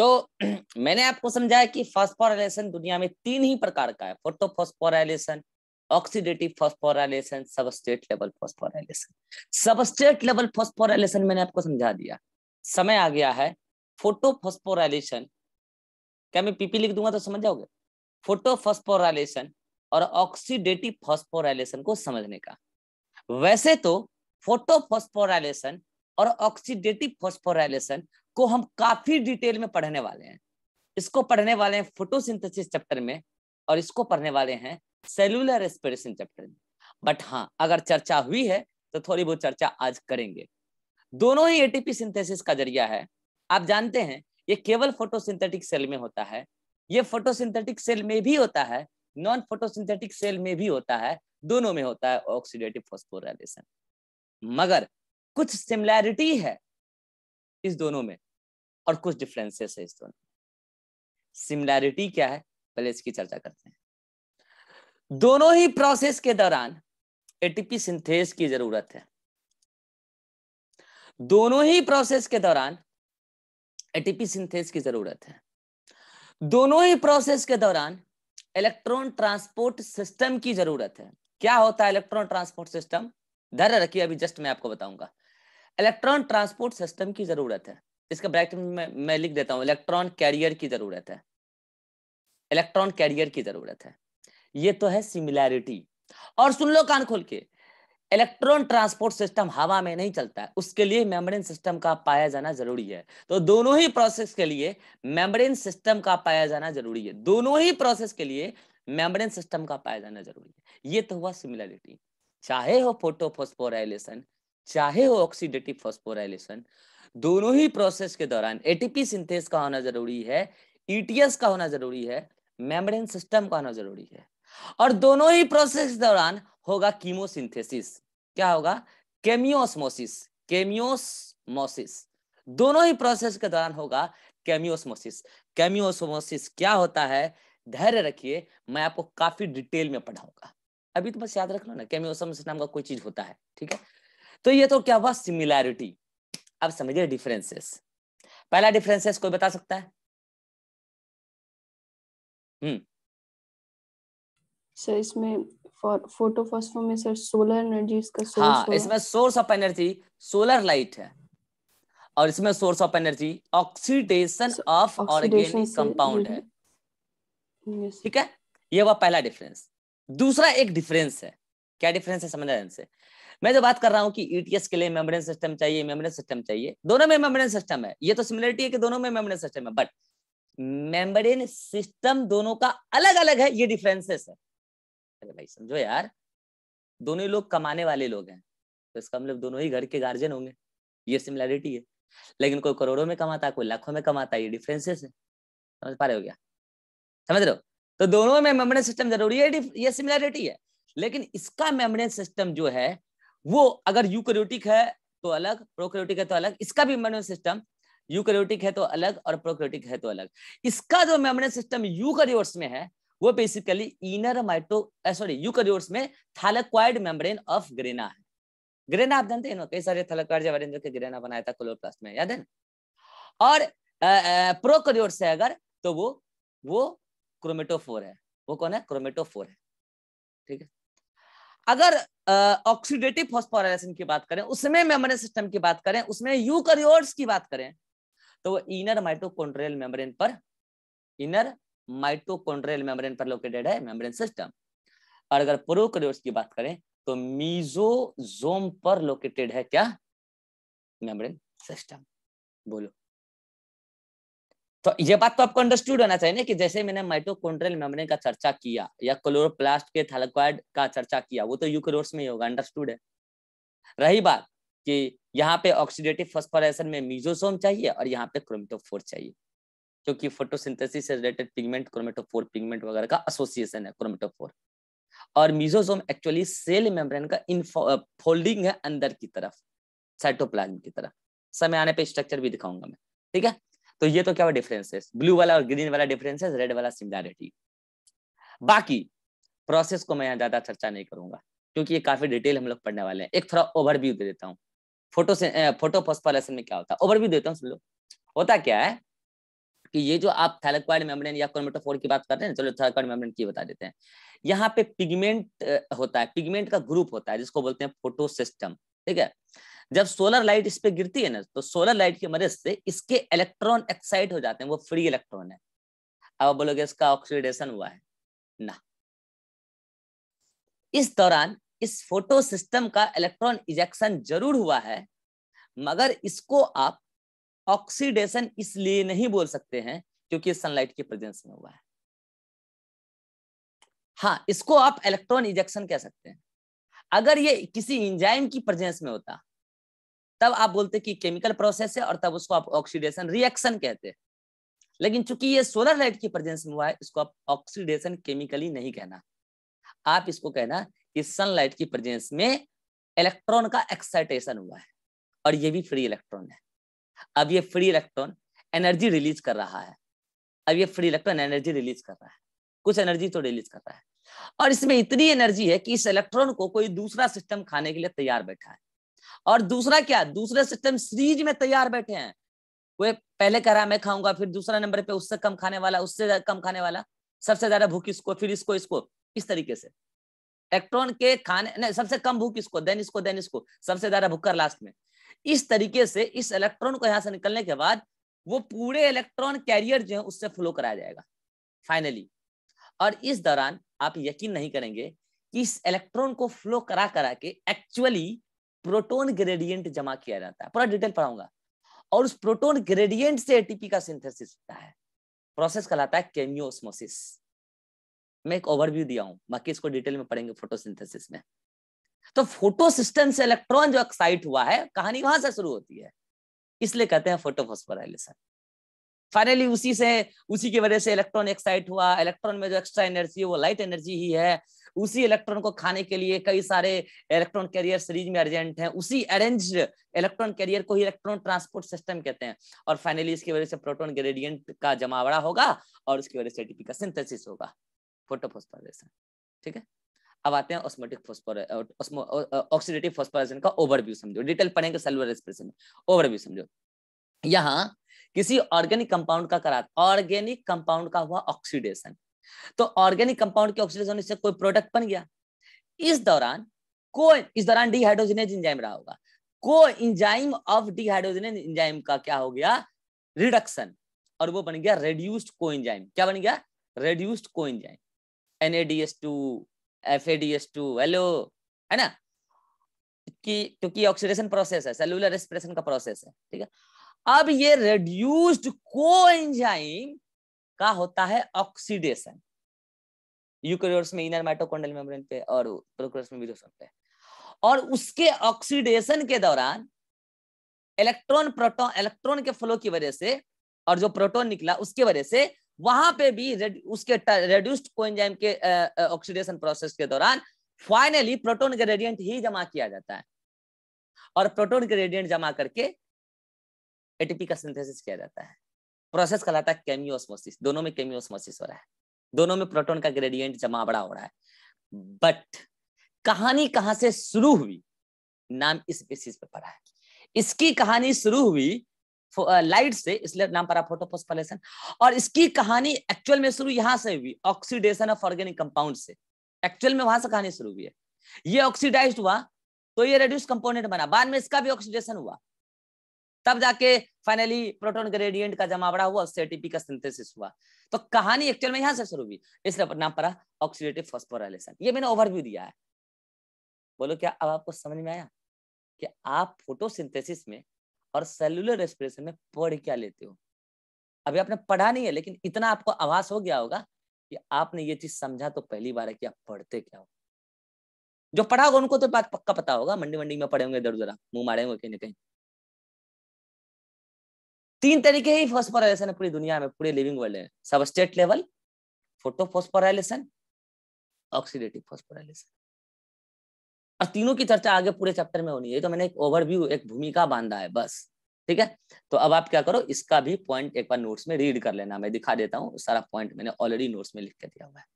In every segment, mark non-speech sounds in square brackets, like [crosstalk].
तो [clears throat] मैंने आपको समझाया कि फॉस्फोराइलेशन दुनिया में तीन ही प्रकार का है photophosphorylation oxidative phosphorylation substrate level phosphorylation substrate level phosphorylation मैंने आपको समझा दिया समय आ गया है फोटोफॉस्फोराइलेशन क्या मैं पीपी लिख दूंगा तो समझ जाओगे फोटोफॉस्फोराइलेशन और ऑक्सीडेटिव फॉस्फोराइलेशन को समझने का वैसे तो फोटोफॉस्फोराइलेशन और ऑक्सीडेटिव फॉस्फोराइलेशन को हम काफी डिटेल में पढ़ने वाले हैं इसको पढ़ने वाले हैं फोटोसिंथेसिस चैप्टर में और इसको पढ़ने वाले हैं सेलुलर रेस्पिरेशन चैप्टर में बट हाँ अगर चर्चा हुई है तो थोड़ी बहुत चर्चा आज करेंगे दोनों ही एटीपी सिंथेसिस का जरिया है आप जानते हैं ये केवल फोटोसिंथेटिक सेल में होता है ये फोटोसिंथेटिक सेल में भी होता है नॉन फोटोसिंथेटिक सेल में भी होता है दोनों में होता है ऑक्सीडेटिव फोस्फोराइजेशन मगर कुछ सिमिलैरिटी है इस दोनों में और कुछ डिफरेंसेस है इस दोनों सिमिलैरिटी क्या है पहले इसकी चर्चा करते हैं दोनों ही प्रोसेस के दौरान एटीपी सिंथेस की जरूरत है दोनों ही प्रोसेस के दौरान एटीपी सिंथेस की जरूरत है दोनों ही प्रोसेस के दौरान इलेक्ट्रॉन ट्रांसपोर्ट सिस्टम की जरूरत है क्या होता है इलेक्ट्रॉन ट्रांसपोर्ट सिस्टम धैर्य रखिए अभी जस्ट मैं आपको बताऊंगा इलेक्ट्रॉन ट्रांसपोर्ट सिस्टम की जरूरत है इसका ब्रैकेट में मैं लिख देता हूँ इलेक्ट्रॉन कैरियर की जरूरत है इलेक्ट्रॉन कैरियर की जरूरत है ये तो है सिमिलैरिटी और सुन लो कान खोल के इलेक्ट्रॉन ट्रांसपोर्ट सिस्टम हवा में नहीं चलता है उसके लिए मेम्ब्रेन सिस्टम का पाया जाना जरूरी है तो दोनों ही प्रोसेस के लिए मेम्ब्रेन सिस्टम का पाया जाना जरूरी है दोनों ही प्रोसेस के लिए मेम्ब्रेन सिस्टम का पाया जाना जरूरी है ये तो हुआ सिमिलैरिटी चाहे हो फोटोफोस्फोराइलेशन चाहे हो ऑक्सीडेटिव फॉस्फोराइलेशन दोनों ही प्रोसेस के दौरान एटीपी सिंथेस का होना जरूरी है ईटीएस e का होना जरूरी है मेम्ब्रेन सिस्टम का होना जरूरी है और दोनों ही प्रोसेस के दौरान होगा कीमोसिंथेसिस क्या होगा केमियोस्मोसिस केमियोस्मोसिस दोनों ही प्रोसेस के दौरान होगा केमियोस्मोसिस केमियोस्मोसिस क्या होता है धैर्य रखिए मैं आपको काफी डिटेल में पढ़ाऊंगा अभी तो बस याद रख लो ना केमियोस्मोसिस नाम का कोई चीज होता है ठीक है तो ये तो क्या हुआ सिमिलैरिटी अब समझिए डिफरेंसेस पहला डिफरेंसेस कोई बता सकता है हम्म सर इसमें फोटोफॉस्फोर में सर सोलर एनर्जी इसका सोर्स हाँ, इसमें source of energy solar light है और इसमें source of energy oxidation of organic compound है ठीक है ये हुआ पहला डिफरेंस दूसरा एक डिफरेंस है क्या डिफरेंस है समझ से मैं जो बात कर रहा हूँ कि ईटीएस e के लिए मेमोरेंस सिस्टम चाहिए मेमोरेंस सिस्टम चाहिए दोनों में मेमोरेंस सिस्टम है ये तो सिमिलरिटी है कि दोनों में मेमोरेंस सिस्टम है बट मेमोरेंस सिस्टम दोनों का अलग अलग है ये डिफरेंसेस है अरे भाई समझो यार दोनों लोग कमाने वाले लोग हैं तो इसका मतलब दोनों ही घर के गार्जियन होंगे ये सिमिलैरिटी है लेकिन कोई करोड़ों में कमाता है कोई लाखों में कमाता है ये डिफरेंसेस है समझ पा रहे हो क्या समझ रहे हो तो दोनों में मेमोरेंस सिस्टम जरूरी है ये सिमिलरिटी है लेकिन इसका मेमोरेंस सिस्टम जो है वो अगर यूक्रियोटिक है तो अलग प्रोक्रियोटिक है तो अलग इसका भी मेमोरी सिस्टम यूक्रियोटिक है तो अलग और प्रोक्रियोटिक है तो अलग इसका जो मेमोरी सिस्टम यूकरियोट्स में है वो basically inner mito sorry eukaryotes में थालक्वाइड मेम्ब्रेन ऑफ ग्रेना है ग्रेना आप जानते हैं कई सारे थैलेक्वाइड के ग्रेना बनाया था क्लोरोप्लास्ट में याद है और प्रोकरियोट्स eh, eh, है अगर तो वो वो क्रोमेटोफोर है वो कौन है क्रोमेटोफोर है ठीक है अगर ऑक्सीडेटिव फॉस्फोराइलेशन की बात करें उसमें मेम्ब्रेन सिस्टम की बात करें उसमें यूकैरियोट्स की बात करें तो वो इनर माइटोकॉन्ड्रियल मेम्ब्रेन पर इनर माइटोकॉन्ड्रियल मेम्ब्रेन पर लोकेटेड है मेम्ब्रेन सिस्टम और अगर प्रोकैरियोट्स की बात करें तो मीजोजोम पर लोकेटेड है क्या मेम्ब्रेन सिस्टम बोलो तो ये बात तो आपको अंडरस्टूड होना चाहिए ना कि जैसे मैंने माइटोकॉन्ड्रियल मेम्ब्रेन का चर्चा किया या क्लोरोप्लास्ट के थैलेकॉइड का चर्चा किया वो तो यूक्रोट्स में ही होगा अंडरस्टूड है रही बात कि यहाँ पे ऑक्सीडेटिव फॉस्फोरेशन में मीजोसोम चाहिए और यहाँ पे क्रोमेटोफोर चाहिए क्योंकि फोटोसिंथेसिस से रिलेटेड पिगमेंट क्रोमेटोफोर पिगमेंट वगैरह का एसोसिएशन है क्रोमेटोफोर और मीजोसोम एक्चुअली सेल मेम्ब्रेन का इन फोल्डिंग है अंदर की तरफ साइटोप्लाज्म की तरफ समय आने पे स्ट्रक्चर भी दिखाऊंगा मैं ठीक है तो ये तो क्या हुआ डिफरेंसेस ब्लू वाला और ग्रीन वाला डिफरेंसेस रेड वाला सिमिलैरिटी बाकी प्रोसेस को मैं यहाँ ज्यादा चर्चा नहीं करूंगा क्योंकि ये काफी डिटेल हम लोग पढ़ने वाले हैं एक थोड़ा ओवरव्यू दे देता हूँ फोटो से फोटो फॉस्फोरेसन में क्या होता है ओवरव्यू देता हूँ सुन लो होता क्या है कि ये जो आप थैलेक्वाइड मेम्ब्रेन या क्रोमेटोफोर की बात कर रहे हैं चलो थैलेक्वाइड मेम्ब्रेन की बता देते हैं यहाँ पे पिगमेंट होता है पिगमेंट का ग्रुप होता है जिसको बोलते हैं फोटो सिस्टम ठीक है जब सोलर लाइट इस पर गिरती है ना तो सोलर लाइट की मदद से इसके इलेक्ट्रॉन एक्साइट हो जाते हैं वो फ्री इलेक्ट्रॉन है अब बोलोगे इसका ऑक्सीडेशन हुआ है ना इस दौरान इस फोटो सिस्टम का इलेक्ट्रॉन इजेक्शन जरूर हुआ है मगर इसको आप ऑक्सीडेशन इसलिए नहीं बोल सकते हैं क्योंकि सनलाइट के प्रेजेंस में हुआ है हाँ इसको आप इलेक्ट्रॉन इजेक्शन कह सकते हैं अगर ये किसी इंजाइम की प्रेजेंस में होता तब आप बोलते कि केमिकल प्रोसेस है और तब उसको आप ऑक्सीडेशन रिएक्शन कहते हैं लेकिन चूंकि ये सोलर लाइट की प्रेजेंस में हुआ है इसको आप ऑक्सीडेशन केमिकली नहीं कहना आप इसको कहना कि सनलाइट की प्रेजेंस में इलेक्ट्रॉन का एक्साइटेशन हुआ है और ये भी फ्री इलेक्ट्रॉन है अब ये फ्री इलेक्ट्रॉन एनर्जी रिलीज कर रहा है अब ये फ्री इलेक्ट्रॉन एनर्जी रिलीज कर रहा है कुछ एनर्जी तो रिलीज कर रहा है और इसमें इतनी एनर्जी है कि इस इलेक्ट्रॉन को कोई दूसरा सिस्टम खाने के लिए तैयार बैठा है और दूसरा क्या दूसरे सिस्टम सीरीज में तैयार बैठे हैं वो पहले कह रहा मैं खाऊंगा फिर दूसरा नंबर पे उससे कम खाने वाला उससे कम खाने वाला सबसे ज्यादा भूख इसको फिर इसको इसको इस तरीके से इलेक्ट्रॉन के खाने नहीं सबसे कम भूख इसको देन इसको देन इसको सबसे ज्यादा भूखकर लास्ट में इस तरीके से इस इलेक्ट्रॉन को यहां से निकलने के बाद वो पूरे इलेक्ट्रॉन कैरियर जो है उससे फ्लो कराया जाएगा फाइनली और इस दौरान आप यकीन नहीं करेंगे कि इस इलेक्ट्रॉन को फ्लो करा करा के एक्चुअली प्रोटोन ग्रेडियंट जमा किया जाता है पूरा डिटेल पढ़ाऊंगा और उस प्रोटोन ग्रेडियंट से एटीपी का सिंथेसिस होता है प्रोसेस कहलाता है केमियोस्मोसिस मैं एक ओवरव्यू दिया हूं बाकी इसको डिटेल में पढ़ेंगे फोटोसिंथेसिस में तो फोटोसिस्टम से इलेक्ट्रॉन जो एक्साइट हुआ है कहानी वहां से शुरू होती है इसलिए कहते हैं फोटोफॉस्फोराइलेशन फाइनली उसी से उसी की वजह से इलेक्ट्रॉन एक्साइट हुआ इलेक्ट्रॉन में जो एक्स्ट्रा एनर्जी है वो लाइट एनर्जी ही है उसी इलेक्ट्रॉन को खाने के लिए कई सारे इलेक्ट्रॉन कैरियर सीरीज में अर्जेंट हैं उसी अरेंज इलेक्ट्रॉन कैरियर को ही इलेक्ट्रॉन ट्रांसपोर्ट सिस्टम कहते हैं और फाइनली इसकी वजह से प्रोटॉन ग्रेडियंट का जमावड़ा होगा और उसकी वजह से एटीपी का सिंथेसिस होगा फोटोफोस्फोराइलेशन ठीक है अब आते हैं ऑस्मोटिक फोस्फोर ऑक्सीडेटिव फोस्फोराइलेशन का ओवरव्यू समझो डिटेल पढ़ेंगे सेलुलर एक्सप्रेशन में ओवरव्यू समझो यहाँ किसी ऑर्गेनिक कंपाउंड का करा ऑर्गेनिक कंपाउंड का हुआ ऑक्सीडेशन तो ऑर्गेनिक कंपाउंड के ऑक्सीडेशन से कोई प्रोडक्ट बन गया इस दौरान को इस दौरान डिहाइड्रोजिनेज इंजाइम रहा होगा को इंजाइम ऑफ डिहाइड्रोजिनेज इंजाइम का क्या हो गया रिडक्शन और वो बन गया रेड्यूस्ड को इंजाइम क्या बन गया रेड्यूस्ड को enzyme NADH two F ADH two हेलो है ना कि क्योंकि ऑक्सीडेशन प्रोसेस है सेलुलर रेस्पिरेशन का प्रोसेस है ठीक है अब ये रेड्यूस्ड को एंजाइम का होता है ऑक्सीडेशन यूकैरियोट्स में इनर माइटोकॉन्ड्रियल मेम्ब्रेन पे और प्रोकैरियोट्स में सकते हैं और उसके ऑक्सीडेशन के दौरान इलेक्ट्रॉन प्रोटॉन इलेक्ट्रॉन के फ्लो की वजह से और जो प्रोटॉन निकला उसके वजह से वहां पे भी उसके रेड्यूस्ड कोएंजाइम के ऑक्सीडेशन प्रोसेस के दौरान फाइनली प्रोटॉन ग्रेडियंट ही जमा किया जाता है और प्रोटॉन ग्रेडियंट जमा करके एटीपी का सिंथेसिस किया जाता है प्रोसेस कहलाता है केमियोस्मोसिस दोनों में केमियोस्मोसिस हो रहा है दोनों में प्रोटोन का ग्रेडियंट जमा बड़ा हो रहा है बट कहानी कहां से शुरू हुई नाम इस बेसिस पे पड़ा है इसकी कहानी शुरू हुई लाइट से इसलिए नाम पड़ा फोटोफोस्फोलेशन और इसकी कहानी एक्चुअल में शुरू यहां से हुई ऑक्सीडेशन ऑफ ऑर्गेनिक कंपाउंड से एक्चुअल में वहां से कहानी शुरू हुई है ये ऑक्सीडाइज हुआ तो ये रेड्यूस कंपोनेंट बना बाद में इसका भी ऑक्सीडेशन हुआ तब जाके फाइनली प्रोटोन ग्रेडियंट का जमावड़ा हुआ उससे एटीपी का सिंथेसिस हुआ तो कहानी एक्चुअल में यहां से शुरू हुई इसलिए नाम पड़ा ऑक्सीडेटिव फॉस्फोराइलेशन ये मैंने ओवरव्यू दिया है बोलो क्या अब आपको समझ में आया कि आप फोटोसिंथेसिस में और सेलुलर रेस्पिरेशन में पढ़ क्या लेते हो अभी आपने पढ़ा नहीं है लेकिन इतना आपको आभास हो गया होगा कि आपने ये चीज समझा तो पहली बार है कि आप पढ़ते क्या हो जो पढ़ा होगा उनको तो बात पक्का पता होगा मंडी मंडी में पढ़े होंगे इधर उधर मुंह मारे होंगे कहीं ना कहीं तीन तरीके ही फॉस्फोराइलेशन है पूरी दुनिया में पूरे लिविंग वर्ल्ड में substrate level photo phosphorylation oxidative phosphorylation और तीनों की चर्चा आगे पूरे चैप्टर में होनी है तो मैंने एक ओवरव्यू एक भूमिका बांधा है बस ठीक है तो अब आप क्या करो इसका भी पॉइंट एक बार नोट्स में रीड कर लेना मैं दिखा देता हूँ सारा पॉइंट मैंने ऑलरेडी नोट्स में लिख के दिया हुआ है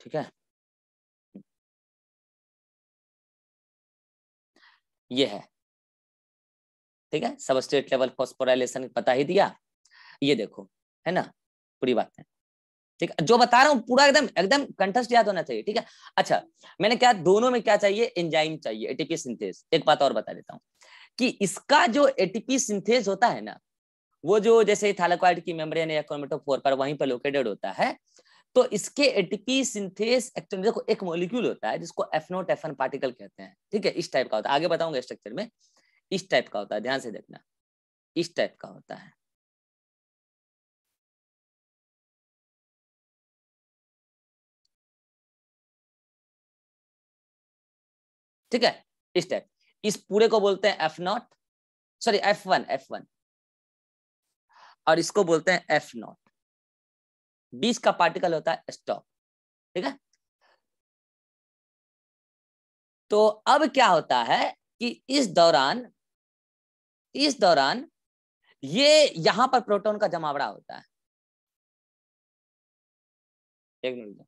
ठीक है ये है ठीक है सब स्टेट लेवल फॉस्फोराइलेशन पता ही दिया ये देखो है ना पूरी बात है ठीक है जो बता रहा हूँ पूरा एकदम एकदम कंठस्थ याद होना चाहिए ठीक है अच्छा मैंने क्या दोनों में क्या चाहिए एंजाइम चाहिए एटीपी सिंथेस एक बात और बता देता हूँ कि इसका जो एटीपी सिंथेस होता है ना वो जो जैसे थालाक्वाइड की मेम्ब्रेन या क्रोमेटोफोर पर वहीं पर लोकेटेड होता है तो इसके एटीपी सिंथेस एक्चुअली देखो एक मॉलिक्यूल होता है जिसको एफनोट एफन पार्टिकल कहते हैं ठीक है इस टाइप का होता है आगे बताऊंगा स्ट्रक्चर में इस टाइप का होता है ध्यान से देखना इस टाइप का होता है ठीक है इस टाइप इस पूरे को बोलते हैं F naught sorry F one F one और इसको बोलते हैं एफ नॉट बीस का पार्टिकल होता है स्टॉप ठीक है तो अब क्या होता है कि इस दौरान इस दौरान ये यहां पर प्रोटॉन का जमावड़ा होता है एक मिनट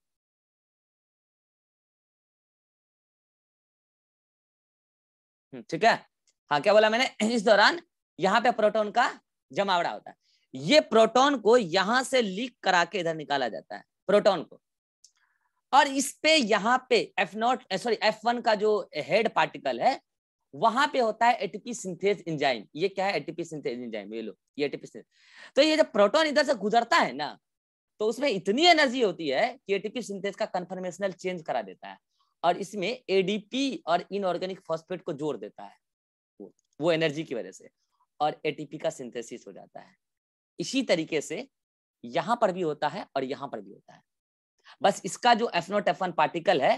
हम्म, ठीक है हाँ क्या बोला मैंने इस दौरान यहां पे प्रोटॉन का जमावड़ा होता है ये प्रोटॉन को यहां से लीक करा के इधर निकाला जाता है प्रोटॉन को और इस पे यहाँ पे F naught sorry F one का जो हेड पार्टिकल है वहां पे होता है एटीपी सिंथेस इंजाइम ये क्या है एटीपी सिंथेस इंजाइम ये लो ये एटीपी सिंथेस तो ये जब प्रोटॉन इधर से गुजरता है ना तो उसमें इतनी एनर्जी होती है कि एटीपी सिंथेस का कन्फर्मेशनल चेंज करा देता है और इसमें एडीपी और इनऑर्गेनिक फॉस्फेट को जोड़ देता है वो, वो एनर्जी की वजह से और एटीपी का सिंथेसिस हो जाता है इसी तरीके से यहां पर भी होता है और यहां पर भी होता है बस इसका जो एफनोटेफन पार्टिकल है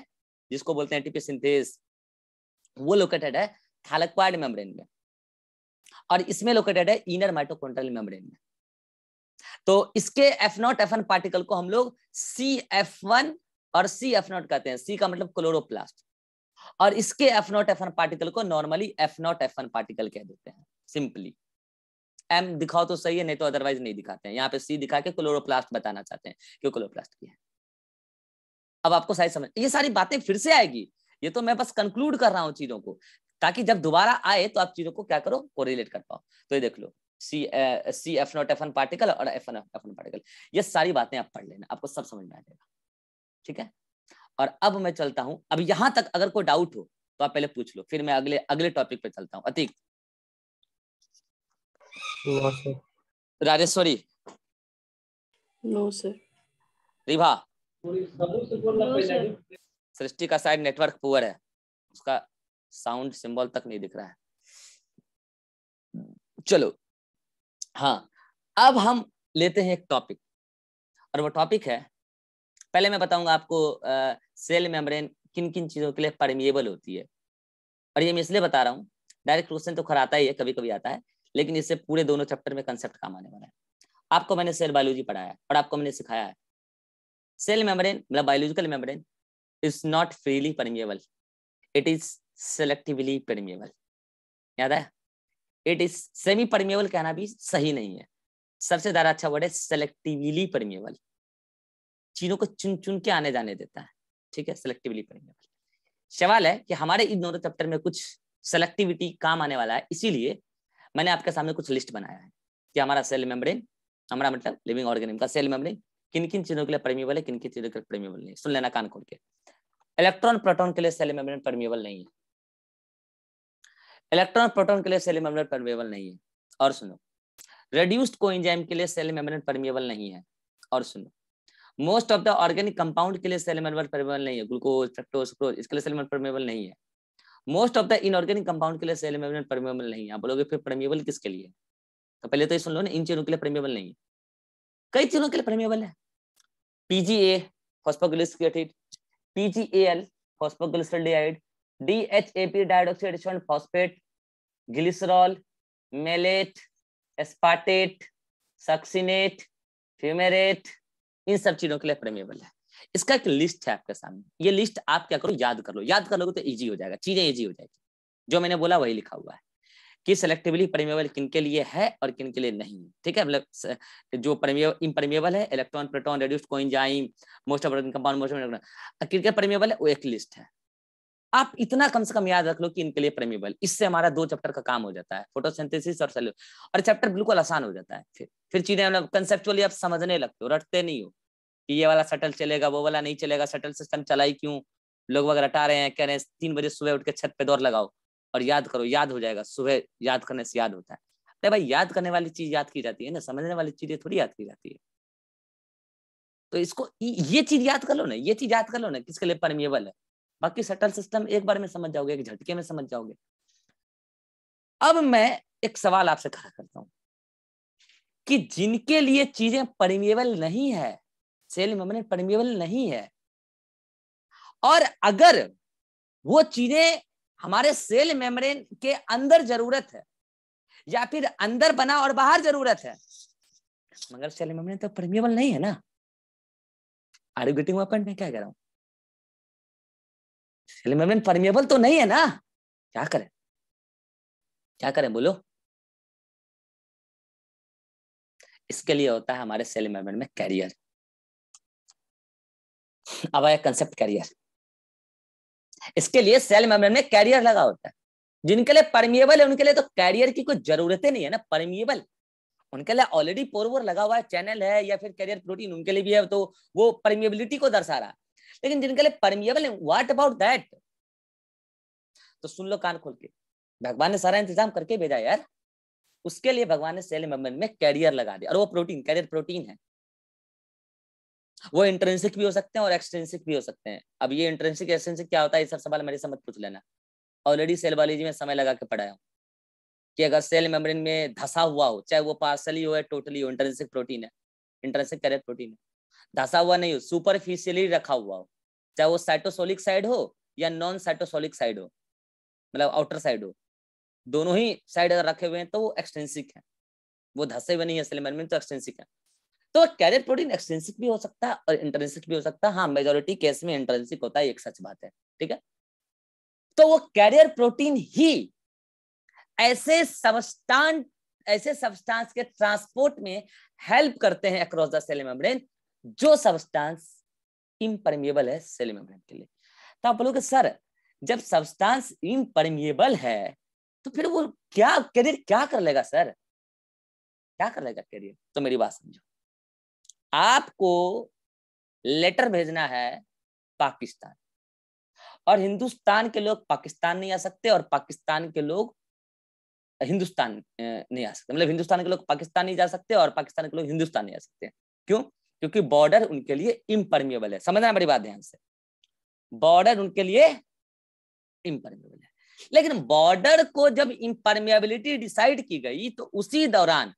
जिसको बोलते हैं एटीपी सिंथेस वो लोकेटेड है थैलेक्वाइड मेम्ब्रेन में और इसमें लोकेटेड है इनर माइटोकॉन्ड्रियल मेम्ब्रेन में तो इसके एफ नॉट एफ पार्टिकल को हम लोग सी एफ वन और सी एफ नॉट कहते हैं सी का मतलब क्लोरोप्लास्ट और इसके एफ नॉट एफ पार्टिकल को normally F not F particle कह देते हैं सिंपली एम दिखाओ तो सही है नहीं तो अदरवाइज नहीं दिखाते हैं यहाँ पे सी दिखा के क्लोरोप्लास्ट बताना चाहते हैं क्यों क्लोरोप्लास्ट की है अब आपको सारी समझ ये सारी बातें फिर से आएगी ये तो मैं बस कंक्लूड कर रहा हूं चीजों को ताकि जब दोबारा आए तो आप चीजों को क्या करो कोरिलेट कर पाओ तो ये देख लो C C F not F N particle और F N F N particle ये सारी बातें आप पढ़ लेना आपको सब समझ में आ जाएगा ठीक है और अब मैं चलता हूं अब यहां तक अगर कोई डाउट हो तो आप पहले पूछ लो फिर मैं अगले अगले टॉपिक पे चलता हूँ अतीक राजेश्वरी नो सर रिभा सृष्टि का साइड नेटवर्क पुअर है उसका साउंड सिंबल तक नहीं दिख रहा है चलो हाँ अब हम लेते हैं एक टॉपिक और वो टॉपिक है पहले मैं बताऊंगा आपको आ, सेल मेम्ब्रेन किन किन चीजों के लिए परमिएबल होती है और ये मैं इसलिए बता रहा हूँ डायरेक्ट क्वेश्चन तो खर आता ही है कभी कभी आता है लेकिन इससे पूरे दोनों चैप्टर में कंसेप्ट काम आने वाला है आपको मैंने सेल बायोलॉजी पढ़ाया है और आपको मैंने सिखाया है सेल मेम्ब्रेन मतलब biological membrane is not freely permeable it is selectively permeable याद है इट इज सेमी परमिएबल कहना भी सही नहीं है सबसे ज्यादा अच्छा वर्ड है सेलेक्टिवली परमिएबल चीजों को चुन चुन के आने जाने देता है ठीक है सेलेक्टिवली परमिएबल सवाल है कि हमारे इन दोनों चैप्टर में कुछ सेलेक्टिविटी काम आने वाला है इसीलिए मैंने आपके सामने कुछ लिस्ट बनाया है कि हमारा सेल मेम्ब्रेन हमारा मतलब लिविंग ऑर्गेनिम का सेल मेम्ब्रेन किन किन चीजों के लिए परमिएबल है किन किन चीजों के लिए परमिएबल नहीं सुन लेना कान खोल के इलेक्ट्रॉन प्रोटॉन के लिए सेल मेम्ब्रेन परमिएबल नहीं है इलेक्ट्रॉन प्रोटोन के लिए सेल मेम्ब्रेन परमेबल नहीं है और सुनो रेड्यूस्ड कोएंजाइम के लिए सेल मेम्ब्रेन परमेबल नहीं है और सुनो most of the organic compound के लिए सेल मेम्ब्रेन परमेबल नहीं है ग्लूकोज फ्रक्टोज फ्रोज इसके लिए सेल मेम्ब्रेन परमेबल नहीं है most of the inorganic compound के लिए सेल मेम्ब्रेन परमेबल नहीं है आप बोलोगे फिर परमेबल किसके लिए तो पहले तो ये सुन लो ना इन चीजों के लिए परमेबल नहीं है कई चीजों के लिए परमेबल है PGA phosphoglycerate PGL phosphoglycerate D H A P dihydroxy एडिशन phosphate glycerol malate aspartate succinate fumarate इन सब चीजों के लिए प्रेमेबल है इसका एक लिस्ट है आपके सामने ये लिस्ट आप क्या करो याद कर लो याद कर लोगे तो इजी हो जाएगा चीजें इजी हो जाएगी जो मैंने बोला वही लिखा हुआ है कि सेलेक्टिवली प्रेमेबल किन के लिए है और किन के लिए नहीं ठीक है मतलब जो इम्परमेबल है electron proton reduced coenzyme most of compound most of किन के है वो एक लिस्ट है आप इतना कम से कम याद रख लो कि इनके लिए प्रेमीबल इससे हमारा दो चैप्टर का काम हो जाता है फोटोसिंथेसिस और सेल्यूल और चैप्टर बिल्कुल आसान हो जाता है फिर फिर चीजें कंसेप्चुअली आप समझने लगते हो रटते नहीं हो कि ये वाला सटल चलेगा वो वाला नहीं चलेगा सटल सिस्टम चलाई क्यों लोग वगैरह हटा रहे हैं कह रहे हैं तीन बजे सुबह उठ के छत पे दौड़ लगाओ और याद करो याद हो जाएगा सुबह याद करने से याद होता है अरे भाई याद करने वाली चीज याद की जाती है ना समझने वाली चीजें थोड़ी याद की जाती है तो इसको ये चीज याद कर लो ना ये चीज याद कर लो ना किसके लिए परमिएबल है बाकी सटल सिस्टम एक बार में समझ जाओगे एक झटके में समझ जाओगे अब मैं एक सवाल आपसे खड़ा करता हूं कि जिनके लिए चीजें परमिएबल नहीं है सेल मेम्ब्रेन परमिएबल नहीं है और अगर वो चीजें हमारे सेल मेम्ब्रेन के अंदर जरूरत है या फिर अंदर बना और बाहर जरूरत है मगर सेल मेम्ब्रेन तो परमिएबल नहीं है ना आर यू गेटिंग पॉइंट मैं क्या कह रहा हूं फिल्म परमिएबल तो नहीं है ना क्या करें क्या करें बोलो इसके लिए होता है हमारे सेल में कैरियर अब आया कंसेप्ट कैरियर इसके लिए सेल मेम्ब्रेन में कैरियर लगा होता है जिनके लिए परमिएबल है उनके लिए तो कैरियर की कोई जरूरतें नहीं है ना परमिएबल उनके लिए ऑलरेडी पोरवर लगा हुआ है चैनल है या फिर कैरियर प्रोटीन उनके लिए भी है तो वो परमिएबिलिटी को दर्शा रहा है लेकिन जिनके लिए परमिएबल है व्हाट अबाउट दैट तो सुन लो कान खोल के भगवान ने सारा इंतजाम करके भेजा यार उसके लिए भगवान ने सेल मेम्ब्रेन में कैरियर लगा दिया और वो प्रोटीन कैरियर प्रोटीन है वो इंट्रेंसिक भी हो सकते हैं और एक्सटेंसिक भी हो सकते हैं अब ये इंट्रेंसिक एक्सटेंसिक क्या होता है ये सब सवाल मेरे से मत पूछ लेना ऑलरेडी सेल बायोलॉजी में समय लगा के पढ़ाया हूँ कि अगर सेल मेम्ब्रेन में धसा हुआ हो चाहे वो पार्सली हो या टोटली हो इंट्रेंसिक प्रोटीन है इंट्रेंसिक कैरियर प्रोटीन है धसा हुआ नहीं हो सुपरफिशियली रखा हुआ हो चाहे वो साइटोसोलिक साइड हो या नॉन साइटोसोलिक साइड हो मतलब आउटर साइड हो दोनों ही साइड अगर रखे हुए हैं तो वो एक्सटेंसिक है वो धसे हुए नहीं है सेलमैन में तो एक्सटेंसिक है तो कैरियर प्रोटीन एक्सटेंसिक भी हो सकता है और इंटरेंसिक भी हो सकता है हाँ मेजोरिटी केस में इंटरेंसिक होता है एक सच बात है ठीक है तो वो कैरियर प्रोटीन ही ऐसे सबस्टांट ऐसे सबस्टांस के ट्रांसपोर्ट में हेल्प करते हैं अक्रॉस द सेल मेम्ब्रेन जो सबस्टांस इम्परमिएबल है सेल मेम्ब्रेन के लिए तो आप बोलोगे सर जब सबस्टांस इम्परमिएबल है तो फिर वो क्या करियर क्या कर लेगा सर क्या कर लेगा करियर तो मेरी बात समझो आपको लेटर भेजना है पाकिस्तान और हिंदुस्तान के लोग पाकिस्तान नहीं आ सकते और पाकिस्तान के लोग हिंदुस्तान नहीं आ सकते मतलब हिंदुस्तान के लोग पाकिस्तान नहीं जा सकते और पाकिस्तान के लोग हिंदुस्तान नहीं आ सकते क्यों क्योंकि बॉर्डर उनके लिए इम्परमेबल है समझना बड़ी बात ध्यान से बॉर्डर उनके लिए इम्परमेबल है लेकिन बॉर्डर को जब इम्परमेबिलिटी डिसाइड की गई तो उसी दौरान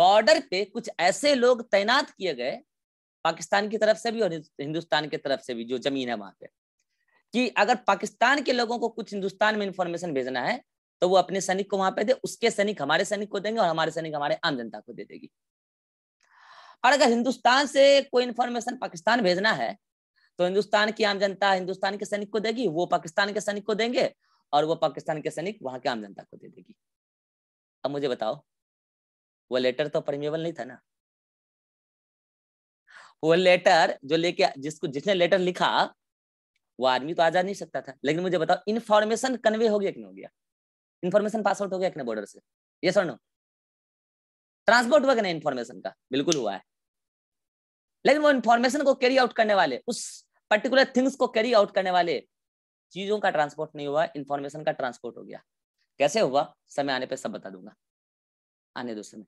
बॉर्डर पे कुछ ऐसे लोग तैनात किए गए पाकिस्तान की तरफ से भी और हिंदुस्तान की तरफ से भी जो जमीन है वहां पे कि अगर पाकिस्तान के लोगों को कुछ हिंदुस्तान में इंफॉर्मेशन भेजना है तो वो अपने सैनिक को वहां पे दे उसके सैनिक हमारे सैनिक को देंगे और हमारे सैनिक हमारे आम जनता को दे देगी और अगर हिंदुस्तान से कोई इन्फॉर्मेशन पाकिस्तान भेजना है तो हिंदुस्तान की आम जनता हिंदुस्तान के सैनिक को देगी वो पाकिस्तान के सैनिक को देंगे और वो पाकिस्तान के सैनिक वहां के आम जनता को दे देगी अब मुझे बताओ वो लेटर तो परमेबल नहीं था ना वो लेटर जो लेके जिसको जिसने लेटर लिखा वो आदमी तो आ जा नहीं सकता था लेकिन मुझे बताओ इन्फॉर्मेशन कन्वे हो गया कि नहीं हो गया इन्फॉर्मेशन पास आउट हो गया कि नहीं बॉर्डर से ये सर नो ट्रांसपोर्ट हुआ कि नहीं इन्फॉर्मेशन का बिल्कुल हुआ है लेकिन वो इंफॉर्मेशन को कैरी आउट करने वाले उस पर्टिकुलर थिंग्स को कैरी आउट करने वाले चीजों का ट्रांसपोर्ट नहीं हुआ इंफॉर्मेशन का ट्रांसपोर्ट हो गया कैसे हुआ समय आने पर सब बता दूंगा आने दो समय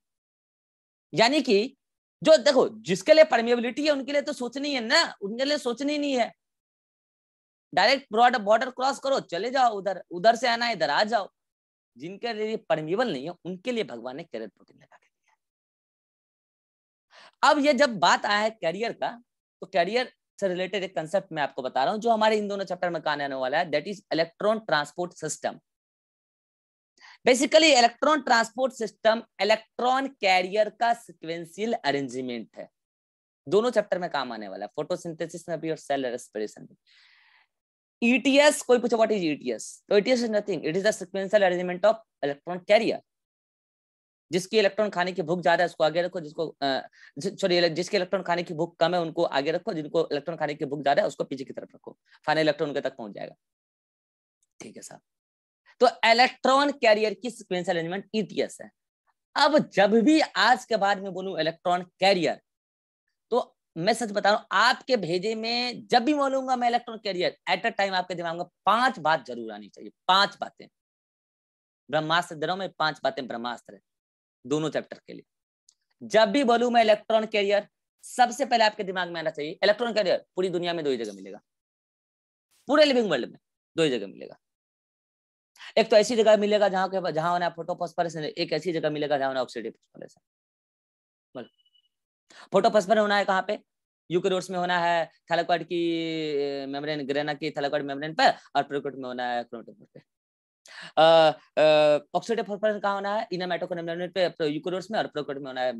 यानी कि जो देखो जिसके लिए परमिबिलिटी है उनके लिए तो सोचनी है ना उनके लिए सोचनी नहीं है डायरेक्ट ब्रॉडर बॉर्डर क्रॉस करो चले जाओ उधर उधर से आना इधर आ जाओ जिनके लिए परमिबल नहीं है उनके लिए भगवान ने कैरियर प्रोटीन लगा अब ये जब बात आया है कैरियर का तो कैरियर से रिलेटेड एक कंसेप्ट मैं आपको बता रहा हूं जो हमारे इन दोनों चैप्टर में आने वाला है that is electron transport system basically electron transport system electron carrier का सिक्वेंशियल अरेंजमेंट है दोनों चैप्टर में काम आने वाला है फोटोसिंथेसिस में भी और सेल रेस्पिरेशन में ईटीएस e कोई पूछो व्हाट इज ईटीएस तो ETS is nothing it is the sequential arrangement of electron carrier जिसकी इलेक्ट्रॉन खाने की भूख ज्यादा है उसको आगे रखो जिसको सॉरी जिसके इलेक्ट्रॉन खाने की भूख कम है उनको आगे रखो जिनको इलेक्ट्रॉन खाने की भूख ज्यादा है उसको पीछे की तरफ रखो फाइनल इलेक्ट्रॉन उनके तक पहुंच जाएगा ठीक है साहब तो इलेक्ट्रॉन कैरियर की सिक्वेंस अरेंजमेंट ईटीएस है अब जब भी आज के बाद में बोलू इलेक्ट्रॉन कैरियर तो मैं सच बता रहा हूं आपके भेजे में जब भी बोलूंगा मैं electron carrier at a time आपके दिमाग में पांच बात जरूर आनी चाहिए पांच बातें ब्रह्मास्त्र दे रहा मैं पांच बातें ब्रह्मास्त्र है दोनों चैप्टर के लिए जब भी बोलू मैं इलेक्ट्रॉन कैरियर सबसे पहले आपके दिमाग में आना चाहिए इलेक्ट्रॉन कैरियर पूरी दुनिया में दो ही जगह मिलेगा पूरे लिविंग वर्ल्ड में दो ही जगह मिलेगा एक तो ऐसी जगह मिलेगा जहां के जहां होना फोटोफॉस्फोरेशन एक ऐसी जगह मिलेगा जहां होना ऑक्सीडेटिव फॉस्फोरेशन बोलो फोटोफॉस्फोर होना है कहाँ पे यूकेरियोट्स में होना है थैलाकॉइड की मेम्ब्रेन ग्रेना की थैलाकॉइड मेम्ब्रेन पर और प्रोकॉइड में होना है क्रोटोफोर पे ऑक्सीडेटिव कहाँ होना है पे यूक्रोट्स में और में होना है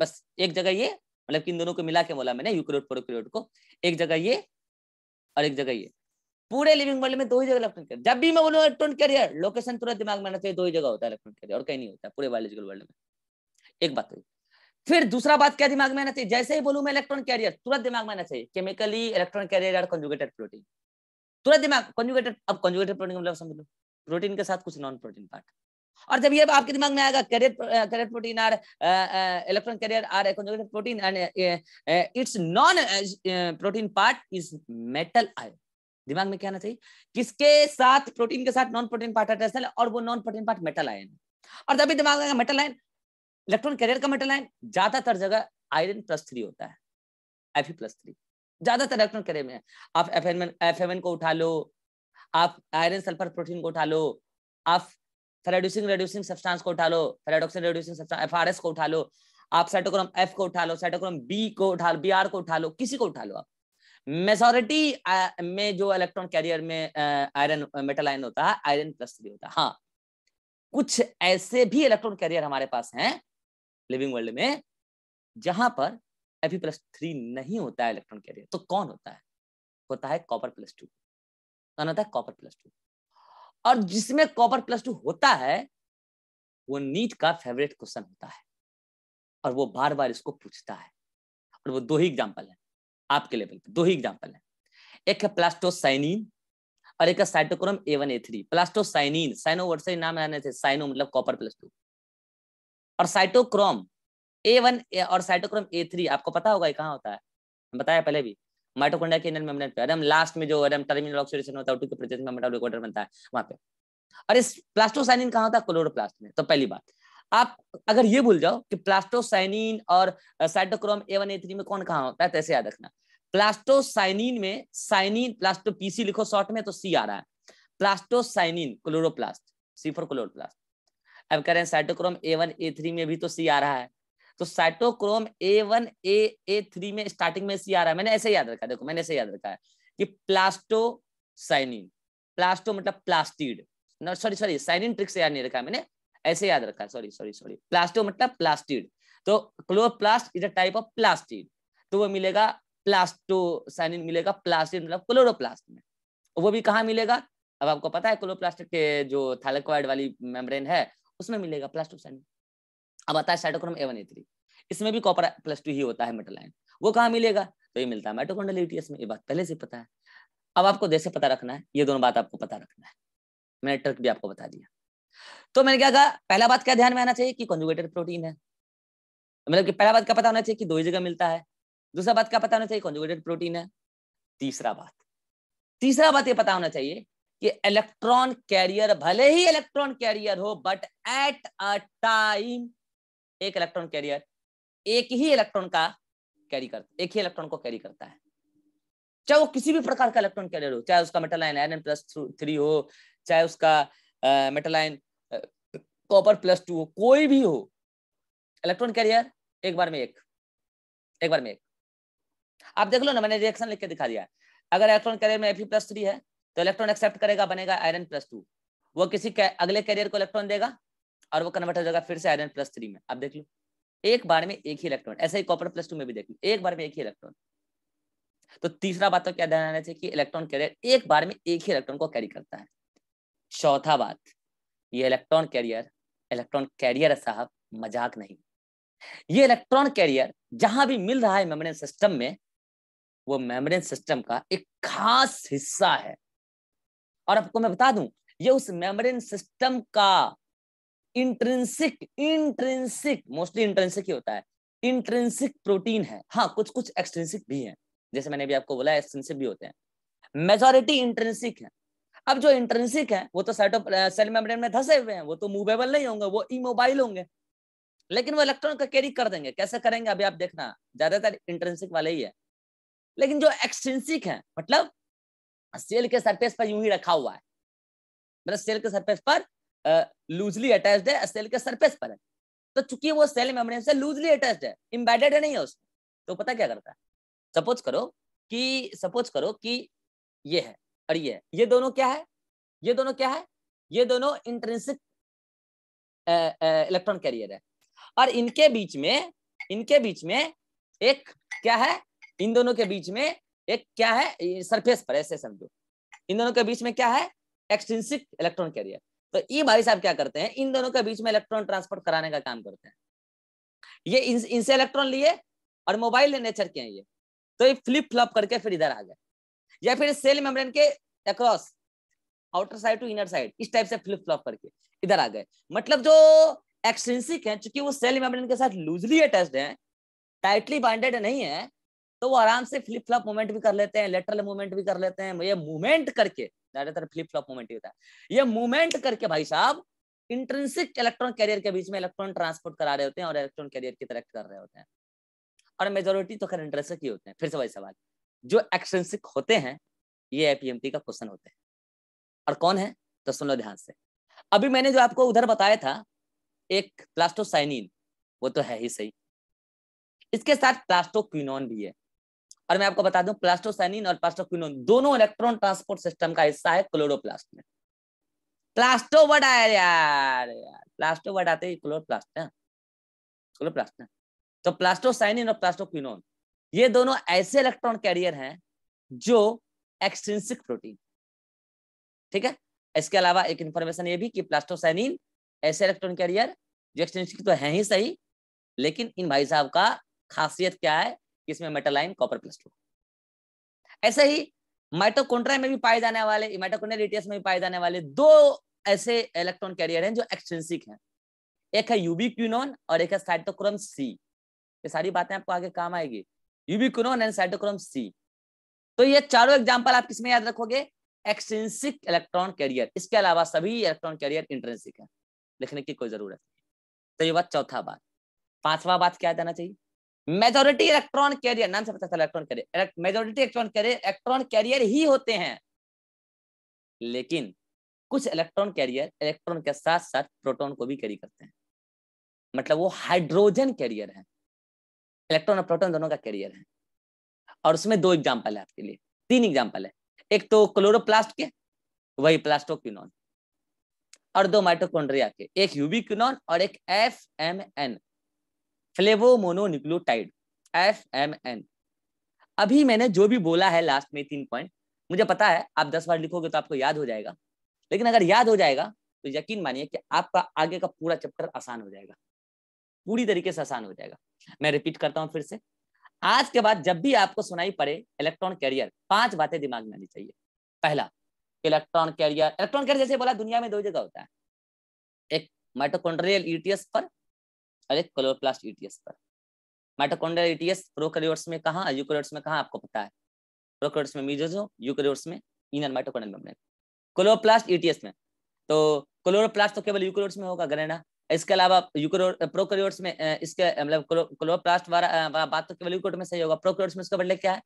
बस एक जगह ये मतलब कि इन दोनों को मिला के बोला मैंने यूक्रोट को एक जगह ये और एक जगह ये पूरे लिविंग वर्ल्ड में दो ही जगह इलेक्ट्रॉन कैरियर जब भी मैं बोलूँ इलेक्ट्रॉन कैरियर लोकेशन तुरंत दिमाग में आना चाहिए दो ही जगह होता है इलेक्ट्रॉन कैरियर और कहीं नहीं होता पूरे बायोलॉजिकल वर्ल्ड में एक बात हुई फिर दूसरा बात क्या दिमाग में आना चाहिए जैसे ही बोलूँ मैं इलेक्ट्रॉन कैरियर तुरंत दिमाग में आना चाहिए chemically electron carrier conjugated protein तुरंत दिमाग कॉन्जुगेटेड अब कॉन्जुगेटेड प्रोटीन का मतलब समझ लो प्रोटीन के साथ कुछ नॉन प्रोटीन पार्ट और जब ये आपके दिमाग में आएगा carrier carrier protein are electron carrier are conjugated protein and its non protein part is metal ion दिमाग में क्या आना चाहिए किसके साथ प्रोटीन के साथ नॉन प्रोटीन पार्ट अटैच है और वो non protein part metal ion और जब भी दिमाग में आएगा मेटल आयन इलेक्ट्रॉन कैरियर का मेटल आयन ज्यादातर जगह आयरन प्लस थ्री होता है एफ प्लस थ्री ज्यादातर इलेक्ट्रॉन करें में आप F N F M N को उठा लो आप आयरन सल्फर प्रोटीन को उठा लो आप फेरेड्यूसिंग रेड्यूसिंग सब्सटेंस को उठा लो फेरेडोक्सिन रेड्यूसिंग सब्सटेंस एस को उठा लो आप साइटोक्रोम एफ को उठा लो साइटोक्रोम बी को उठा लो बी आर को उठा लो किसी को उठा लो आप मेजोरिटी में जो इलेक्ट्रॉन कैरियर में आयरन मेटल आयन होता है आयरन प्लस थ्री होता है हाँ कुछ ऐसे भी इलेक्ट्रॉन कैरियर हमारे पास हैं लिविंग वर्ल्ड में जहां पर Fe प्लस थ्री नहीं होता है इलेक्ट्रॉन कैरियर तो कौन होता है होता है कॉपर प्लस टू कौन होता है कॉपर प्लस टू और जिसमें कॉपर प्लस टू होता है वो नीट का फेवरेट क्वेश्चन होता है और वो बार बार इसको पूछता है और वो दो ही एग्जाम्पल है आपके लेवल पे दो ही एग्जाम्पल है एक है प्लास्टोसाइनिन और एक है cytochrome A one A three plastocyanin cyano word से नाम आने से साइनो मतलब कॉपर प्लस टू और साइटोक्रोम ए वन और साइटोक्रोम ए थ्री आपको पता होगा कहाँ होता है बताया पहले भी के मेम्ब्रेन पे लास्ट में जो टर्मिनल ऑक्सीडेशन होता है में मेटाबॉलिक ऑर्डर बनता है वहां पे और इस प्लास्टोसाइनिन होता है क्लोरोप्लास्ट में तो पहली बात आप अगर ये भूल जाओ कि प्लास्टोसाइनिन और साइटोक्रोम में कौन कहाँ होता है तैसे तो याद रखना प्लास्टोसाइनिन में साइनिन प्लास्टो पीसी लिखो शॉर्ट में तो सी आ रहा है plastocyanin chloroplast C for chloroplast अब कह रहे हैं साइटोक्रोम थ्री में भी तो सी आ रहा है तो cytochrome A one A A three में स्टार्टिंग में सी आ रहा है मैंने ऐसे याद रखा है देखो मैंने ऐसे याद रखा है कि प्लास्टोसाइनिन प्लास्टो मतलब plastid sorry sorry cyanin trick से याद नहीं रखा मैंने ऐसे याद रखा है सॉरी सॉरी सॉरी प्लास्टो मतलब प्लास्टिड तो chloroplast is a type of plastid तो वो मिलेगा प्लास्टोसाइनिन मिलेगा प्लास्टिड मतलब क्लोरोप्लास्ट में वो भी कहाँ मिलेगा अब आपको पता है क्लोरोप्लास्ट के जो थैलेकॉइड वाली मेम्ब्रेन है उसमें मिलेगा प्लास्टोसाइनिन अब आता है cytochrome A one A three इसमें भी कॉपर प्लस टू ही होता है मेटल आयन वो कहाँ मिलेगा तो ये मिलता है माइटोकॉन्ड्रियल यूटीएस में ये बात पहले से पता है अब आपको जैसे पता रखना है ये दोनों बात आपको पता रखना है मैंने ट्रक भी आपको बता दिया तो मैंने क्या कहा पहला बात क्या ध्यान में आना चाहिए कि कॉन्जुगेटेड प्रोटीन है मतलब कि पहला बात क्या पता होना चाहिए कि दो ही जगह मिलता है दूसरा बात क्या पता होना चाहिए कॉन्जुगेटेड प्रोटीन है तीसरा बात तीसरा बात ये पता होना चाहिए कि इलेक्ट्रॉन कैरियर भले ही इलेक्ट्रॉन कैरियर हो बट एट अ टाइम एक इलेक्ट्रॉन कैरियर एक ही इलेक्ट्रॉन का कैरी करता एक ही इलेक्ट्रॉन को कैरी करता है चाहे वो किसी भी प्रकार का इलेक्ट्रॉन कैरियर हो चाहे उसका metal ion N plus three हो चाहे उसका metal ion copper plus two हो कोई भी हो इलेक्ट्रॉन कैरियर एक बार में एक एक बार में एक आप देख लो ना मैंने रिएक्शन लिख के दिखा दिया अगर इलेक्ट्रॉन कैरियर में एफ प्लस थ्री है तो इलेक्ट्रॉन एक्सेप्ट करेगा बनेगा आयरन प्लस टू वो किसी के, अगले कैरियर को इलेक्ट्रॉन देगा और वो कन्वर्ट हो जाएगा फिर से आयरन प्लस थ्री में आप देख लो एक बार में एक ही इलेक्ट्रॉन ऐसा ही कॉपर प्लस टू में भी देख लो एक बार में एक ही इलेक्ट्रॉन तो तीसरा बात तो क्या ध्यान रहना चाहिए कि इलेक्ट्रॉन कैरियर एक बार में एक ही इलेक्ट्रॉन को कैरी करता है चौथा बात ये इलेक्ट्रॉन कैरियर इलेक्ट्रॉन कैरियर साहब मजाक नहीं ये इलेक्ट्रॉन कैरियर जहां भी मिल रहा है मेम्ब्रेन सिस्टम में वो मेम्ब्रेन सिस्टम का एक खास हिस्सा है और आपको मैं बता दूं ये उस मेम्ब्रेन सिस्टम का इंट्रेंसिक इंट्रेंसिक मोस्टली इंट्रेंसिक ही होता है इंट्रेंसिक प्रोटीन है हाँ कुछ कुछ एक्सट्रेंसिक भी है जैसे मैंने भी आपको बोला एक्सटेंसिक भी होते हैं मेजोरिटी इंट्रेंसिक है अब जो इंट्रेंसिक है वो तो साइटो सेल मेम्ब्रेन में धसे हुए हैं वो तो मूवेबल नहीं होंगे वो इमोबाइल होंगे लेकिन वो इलेक्ट्रॉन का कैरी कर देंगे कैसे करेंगे अभी आप देखना ज्यादातर इंट्रेंसिक वाले ही है लेकिन जो एक्सटेंसिक है मतलब सेल के सरफेस पर यूं ही रखा हुआ है मतलब सेल के सरफेस पर लूजली अटैच्ड है सेल के सरफेस पर है तो चूंकि वो सेल मेम्ब्रेन से लूजली अटैच्ड है इम्बेडेड है नहीं है उसमें तो पता क्या करता है सपोज करो कि सपोज करो कि ये है और ये है ये दोनों क्या है ये दोनों क्या है ये दोनों इंटरसिक इलेक्ट्रॉन कैरियर है और इनके बीच में इनके बीच में एक क्या है इन दोनों के बीच में एक क्या है सरफेस पर ऐसे समझो इन दोनों के बीच में क्या है एक्सटेंसिक इलेक्ट्रॉन कैरियर तो ये भाई साहब क्या करते हैं इन दोनों के बीच में इलेक्ट्रॉन ट्रांसपोर्ट कराने का काम करते हैं ये इन, इनसे इलेक्ट्रॉन लिए और मोबाइल ने नेचर के हैं ये तो ये फ्लिप फ्लॉप करके फिर इधर आ गए या फिर सेल मेम्ब्रेन के across outer side to inner side इस टाइप से फ्लिप फ्लॉप करके इधर आ गए मतलब जो एक्सटेंसिक है चूंकि वो सेल मेम्ब्रेन के साथ लूजली अटैच है टाइटली बाइंडेड नहीं है तो वो आराम से फ्लिप फ्लॉप मूवमेंट भी कर लेते हैं लेटरल मूवमेंट भी कर लेते हैं ये मूवमेंट करके ज्यादातर फ्लिप फ्लॉप मूवमेंट ही होता है ये मूवमेंट करके भाई साहब इंट्रेंसिक इलेक्ट्रॉन कैरियर के बीच में इलेक्ट्रॉन ट्रांसपोर्ट करा रहे होते हैं और इलेक्ट्रॉन कैरियर की तरह कर रहे होते हैं और मेजोरिटी तो खैर इंट्रेंसिक ही होते हैं फिर से वही सवाल जो एक्सट्रेंसिक होते हैं ये एपीएमटी का क्वेश्चन होते हैं और कौन है तो सुन लो ध्यान से अभी मैंने जो आपको उधर बताया था एक प्लास्टोसाइनिन वो तो है ही सही इसके साथ प्लास्टोक्विनोन भी है और मैं आपको बता दूं प्लास्टोसाइनिन और प्लास्टोक्विनोन दोनों इलेक्ट्रॉन ट्रांसपोर्ट सिस्टम का हिस्सा है क्लोरोप्लास्ट में प्लास्टो वर्ड आया यार यार प्लास्टो वर्ड आते ही क्लोरोप्लास्ट है क्लोरोप्लास्ट है तो प्लास्टोसाइनिन और प्लास्टोक्विनोन ये दोनों ऐसे इलेक्ट्रॉन कैरियर हैं जो एक्सट्रिंसिक प्रोटीन ठीक है इसके अलावा एक इंफॉर्मेशन ये भी कि प्लास्टोसाइनिन ऐसे इलेक्ट्रॉन कैरियर जो एक्सट्रिंसिक तो है ही सही लेकिन इन भाई साहब का खासियत क्या है इसमें मेटालाइन कॉपर प्लस टू ऐसे ही माइटोकोन्ड्रा में भी पाए जाने वाले माइटोकॉन्ड्रिया न्यूक्लियस में भी पाए जाने वाले दो ऐसे इलेक्ट्रॉन कैरियर हैं जो एक्सटेंसिक हैं एक है यूबीक्यूनोन और एक है साइटोक्रोम सी ये सारी बातें आपको आगे काम आएगी यूबीक्यूनोन एंड साइटोक्रोम सी तो ये चारों एग्जाम्पल आप किसमें याद रखोगे एक्सटेंसिक इलेक्ट्रॉन कैरियर इसके अलावा सभी इलेक्ट्रॉन कैरियर इंट्रेंसिक है लिखने की कोई जरूरत नहीं तो ये बात चौथा बात पांचवा बात क्या जाना चाहिए मेजोरिटी इलेक्ट्रॉन कैरियर नाम से पता चला electron carrier majority electron carrier electron carrier ही होते हैं लेकिन कुछ इलेक्ट्रॉन कैरियर इलेक्ट्रॉन के साथ साथ प्रोटॉन को भी कैरी करते हैं मतलब वो हाइड्रोजन कैरियर है इलेक्ट्रॉन और प्रोटॉन दोनों का कैरियर है और उसमें दो एग्जाम्पल है आपके लिए तीन एग्जाम्पल है एक तो क्लोरोप्लास्ट के वही प्लास्टोक्यूनॉन और दो माइटोकॉन्ड्रिया के एक यूबीक्यूनॉन और एक F M N flavomononucleotide F M N अभी मैंने जो भी बोला है लास्ट में तीन पॉइंट मुझे पता है आप दस बार लिखोगे तो आपको याद हो जाएगा लेकिन अगर याद हो जाएगा तो यकीन मानिए कि आपका आगे का पूरा चैप्टर आसान हो जाएगा पूरी तरीके से आसान हो जाएगा मैं रिपीट करता हूँ फिर से आज के बाद जब भी आपको सुनाई पड़े इलेक्ट्रॉन कैरियर पांच बातें दिमाग में आनी चाहिए पहला इलेक्ट्रॉन कैरियर इलेक्ट्रॉन कैरियर जैसे बोला दुनिया में दो जगह होता है एक माइटोकॉन्ड्रियल यूटीएस पर अरे क्लोरोप्लास्ट ईटीएस e पर माइटोकॉन्ड्रियल ईटीएस प्रोकैरियोट्स में कहा यूकैरियोट्स में कहा आपको पता है प्रोकैरियोट्स में मीजोजो यूकैरियोट्स में inner mitochondrial membrane chloroplast ETS में तो क्लोरोप्लास्ट तो केवल यूकैरियोट्स में होगा ग्रेना इसके अलावा प्रोकैरियोट्स में इसके मतलब क्लोरोप्लास्ट वाला बात तो केवल यूकैरियोट में सही होगा प्रोकैरियोट्स में इसका बदले क्या है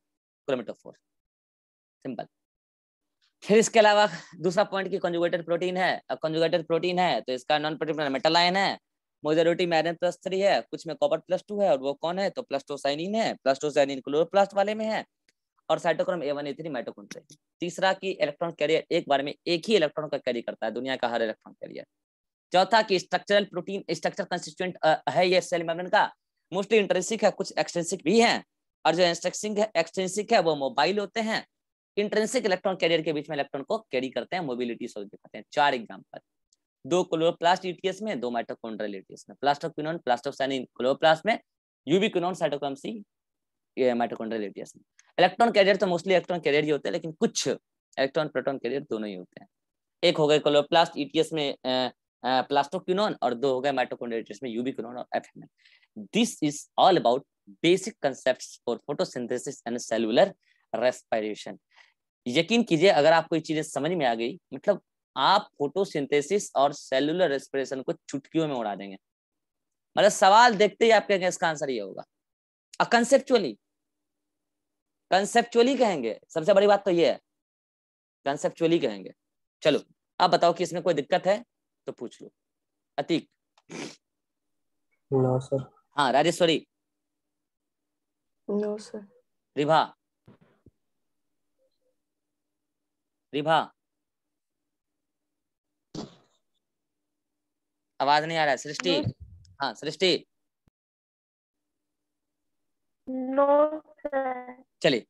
क्रोमेटोफोर सिंपल फिर इसके अलावा दूसरा पॉइंट की कंजुगेटेड प्रोटीन है कंजुगेटेड प्रोटीन है तो इसका नॉन प्रोटीन मेटालाइन है मोजोरिटी में आयरन प्लस थ्री है कुछ में कॉपर प्लस टू है और वो कौन है तो प्लस टू साइनिन है प्लस टू साइनिन क्लोरोप्लास्ट वाले में है और cytochrome A one A three mitochondria तीसरा की इलेक्ट्रॉन कैरियर एक बार में एक ही इलेक्ट्रॉन का कैरी करता है दुनिया का हर इलेक्ट्रॉन कैरियर चौथा की स्ट्रक्चरल प्रोटीन स्ट्रक्चर कंसिस्टेंट है ये सेल मेम्ब्रेन का मोस्टली इंट्रेंसिक है कुछ एक्सटेंसिक भी है और जो एक्सटेंसिक है एक्सटेंसिक है वो मोबाइल होते हैं इंट्रेंसिक इलेक्ट्रॉन कैरियर के बीच में इलेक्ट्रॉन को कैरी करते हैं मोबिलिटी दिखाते हैं चार एग्जाम्पल दो क्लोरोप्लास्ट यूटीएस में दो माइटोकॉन्ड्रियल यूटीएस में plast plast of quinone of cyanin chloroplast में quinone cytochrome C mitochondrial ETS में इलेक्ट्रॉन कैरियर तो मोस्टली इलेक्ट्रॉन कैरियर ही होते हैं लेकिन कुछ इलेक्ट्रॉन प्रोटॉन कैरियर दोनों ही होते हैं एक हो गए क्लोरोप्लास्ट ईटीएस में प्लास्ट ऑफ क्विनोन और दो हो गए माइटोकॉन्ड्रियल यूटीएस में क्विनोन और FMN this is all about basic concepts for photosynthesis and cellular respiration यकीन कीजिए अगर आपको ये चीजें समझ में आ गई मतलब आप फोटोसिंथेसिस और सेलुलर रेस्पिरेशन को चुटकियों में उड़ा देंगे मतलब सवाल देखते ही आपके इसका आंसर ये होगा कंसेप्चुअली कंसेप्चुअली कहेंगे सबसे बड़ी बात तो ये है कंसेप्चुअली कहेंगे चलो आप बताओ कि इसमें कोई दिक्कत है तो पूछ लो अतीक नो सर हाँ राजेश्वरी नो सर रिभा रिभा आवाज नहीं आ रहा है सृष्टि हाँ सृष्टि नो चलिए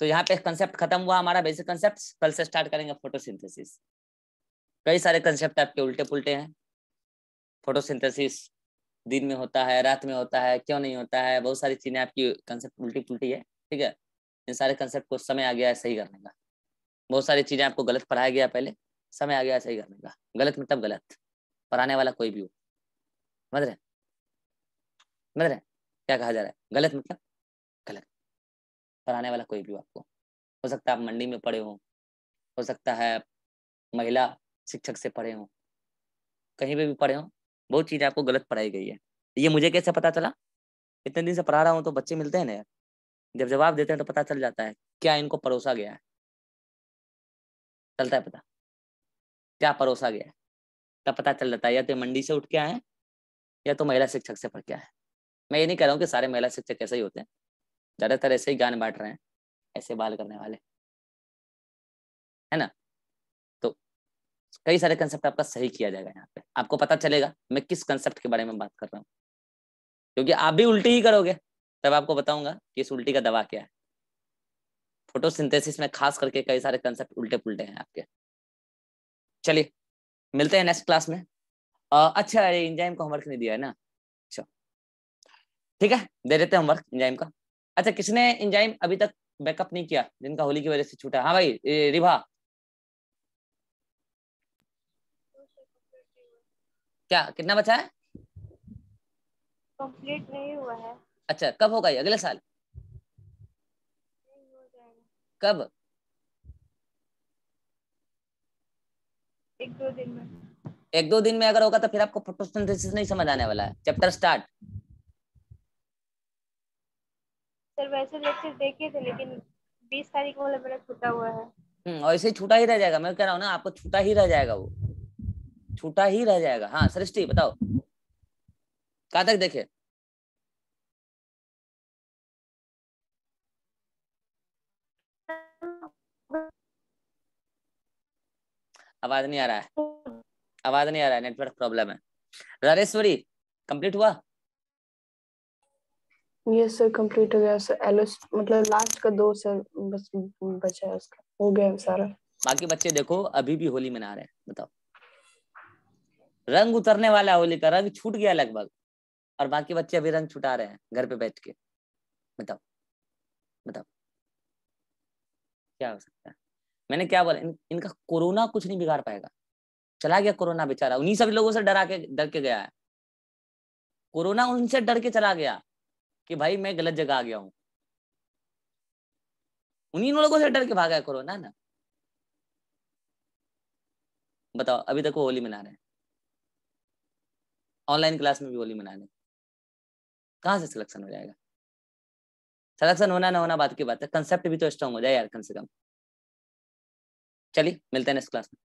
तो यहाँ पे कंसेप्ट खत्म हुआ हमारा बेसिक कंसेप्ट कल से स्टार्ट करेंगे फोटोसिंथेसिस कई सारे कंसेप्ट आपके उल्टे पुल्टे हैं फोटोसिंथेसिस दिन में होता है रात में होता है क्यों नहीं होता है बहुत सारी चीजें आपकी कंसेप्ट उल्टी पुलटी है ठीक है इन सारे कंसेप्ट को समय आ गया है सही करने का बहुत सारी चीजें आपको गलत पढ़ाया गया पहले समय आ गया है सही करने का गलत मतलब गलत पढ़ाने वाला कोई भी हो समझ रहे समझ रहे क्या कहा जा रहा है गलत मतलब गलत पढ़ाने वाला कोई भी हो आपको हो सकता है आप मंडी में पढ़े हो हो सकता है महिला शिक्षक से पढ़े हो कहीं पे भी पढ़े हो बहुत चीजें आपको गलत पढ़ाई गई है ये मुझे कैसे पता चला इतने दिन से पढ़ा रहा हूँ तो बच्चे मिलते हैं ना यार जब जवाब देते हैं तो पता चल जाता है क्या इनको परोसा गया है चलता है पता क्या परोसा गया है तब पता चल जाता है या तो मंडी से उठ के आए या तो महिला शिक्षक से पढ़ के आए मैं ये नहीं कह रहा हूँ कि सारे महिला शिक्षक ऐसे ही होते हैं ज़्यादातर ऐसे ही ज्ञान बांट रहे हैं ऐसे बाल करने वाले है ना तो कई सारे कंसेप्ट आपका सही किया जाएगा यहाँ पे आपको पता चलेगा मैं किस कंसेप्ट के बारे में बात कर रहा हूँ क्योंकि आप भी उल्टी ही करोगे तब आपको बताऊंगा कि इस उल्टी का दवा क्या है फोटोसिंथेसिस में खास करके कई सारे कंसेप्ट उल्टे पुलटे हैं आपके चलिए मिलते हैं नेक्स्ट क्लास में आ, अच्छा अरे इंजाइम को होमवर्क नहीं दिया है ना अच्छा ठीक है दे देते हैं होमवर्क इंजाइम का अच्छा किसने इंजाइम अभी तक बैकअप नहीं किया जिनका होली की वजह से छूटा हाँ भाई रिभा क्या कितना बचा है कंप्लीट नहीं हुआ है अच्छा कब होगा ये अगले साल कब एक दो दिन में एक दो दिन में अगर होगा तो फिर आपको फोटोसिंथेसिस नहीं समझ आने वाला है चैप्टर स्टार्ट सर वैसे लेक्चर तो देखे थे लेकिन 20 तारीख वाला मेरा छूटा हुआ है हम्म, और ऐसे छूटा ही रह जाएगा मैं कह रहा हूँ ना आपको छूटा ही रह जाएगा वो छूटा ही रह जाएगा हाँ सृष्टि बताओ कहाँ तक देखे आवाज नहीं आ रहा है आवाज नहीं आ रहा है नेटवर्क प्रॉब्लम है रारेश्वरी कंप्लीट हुआ यस सर कंप्लीट हो गया सर एलओस मतलब लास्ट का दो सर बस बचा है उसका हो गया सारा बाकी बच्चे देखो अभी भी होली मना रहे हैं बताओ रंग उतरने वाला होली का रंग छूट गया लगभग और बाकी बच्चे अभी रंग छुटा रहे हैं घर पे बैठ के बताओ बताओ क्या हो सकता है मैंने क्या बोला इन, इनका कोरोना कुछ नहीं बिगाड़ पाएगा चला गया कोरोना बेचारा उन्हीं सब लोगों से डरा के डर के गया है कोरोना उनसे डर के चला गया कि भाई मैं गलत जगह आ गया हूं उन्हीं लोगों से डर के भागा है कोरोना ना बताओ अभी तक वो होली मना रहे हैं ऑनलाइन क्लास में भी होली मना रहे कहां से सिलेक्शन हो जाएगा सिलेक्शन होना ना होना बात की बात है कंसेप्ट भी तो स्ट्रांग हो जाए यार कम से कम चलिए मिलते हैं नेक्स्ट क्लास में